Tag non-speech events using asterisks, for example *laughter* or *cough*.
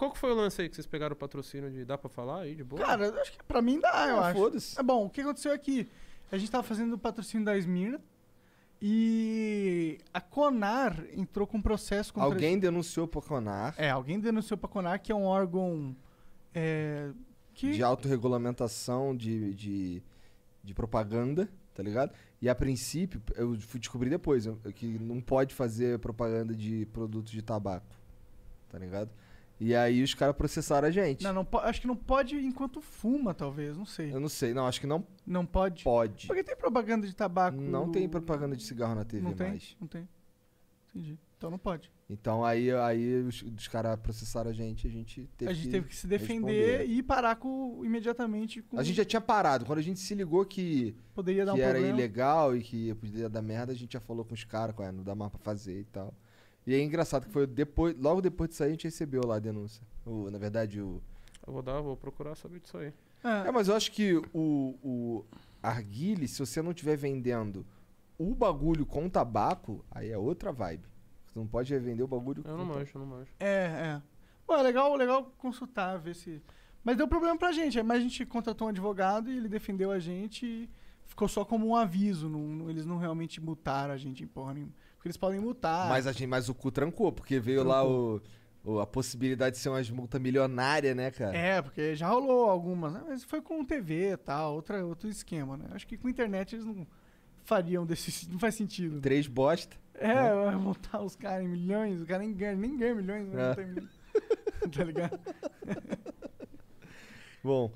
Qual que foi o lance aí que vocês pegaram o patrocínio de. Dá pra falar aí, de boa? Cara, acho que pra mim dá, eu ah, acho. Foda-se. É bom, o que aconteceu aqui? A gente tava fazendo o patrocínio da Esmirna e a Conar entrou com um processo contra Alguém denunciou pra Conar. É, alguém denunciou pra Conar, que é um órgão. É, que... De autorregulamentação, de, de, de propaganda, tá ligado? E a princípio, eu fui descobrir depois, que não pode fazer propaganda de produtos de tabaco, tá ligado? E aí os caras processaram a gente. Não, não acho que não pode enquanto fuma, talvez, não sei. Eu não sei, não, acho que não. Não pode? Pode. Porque tem propaganda de tabaco. Não tem propaganda de cigarro na TV não tem, mais. Não tem. Entendi. Então não pode. Então aí, aí os, os caras processaram a gente, a gente teve A gente teve que se defender responder. e parar com, imediatamente com... A gente já tinha parado. Quando a gente se ligou que, Poderia que um era problema. ilegal e que poderia dar merda, a gente já falou com os caras, é, não dá mais pra fazer e tal. E é engraçado que foi depois, logo depois disso aí a gente recebeu lá a denúncia. O, na verdade, o. Eu vou dar, vou procurar saber disso aí. É, é mas eu acho que o, o arguile, se você não estiver vendendo o bagulho com tabaco, aí é outra vibe. Você não pode revender o bagulho eu com. Eu não manjo, eu não manjo. É, é. Pô, é legal, legal consultar, ver se. Mas deu problema pra gente. Mas a gente contratou um advogado e ele defendeu a gente. E ficou só como um aviso. Não, eles não realmente mutaram a gente em porra nenhuma. Porque eles podem mutar. Mas, a gente, mas o cu trancou, porque veio trancou. lá o, o, a possibilidade de ser uma multa milionária, né, cara? É, porque já rolou algumas, né? Mas foi com TV e tal, outra, outro esquema, né? Acho que com internet eles não fariam desse. *laughs* Não faz sentido. Né? Três bosta. É, né? montar os caras em milhões, o cara nem ganha, nem ganha milhões, é. *laughs* tá ligado? *laughs* Bom,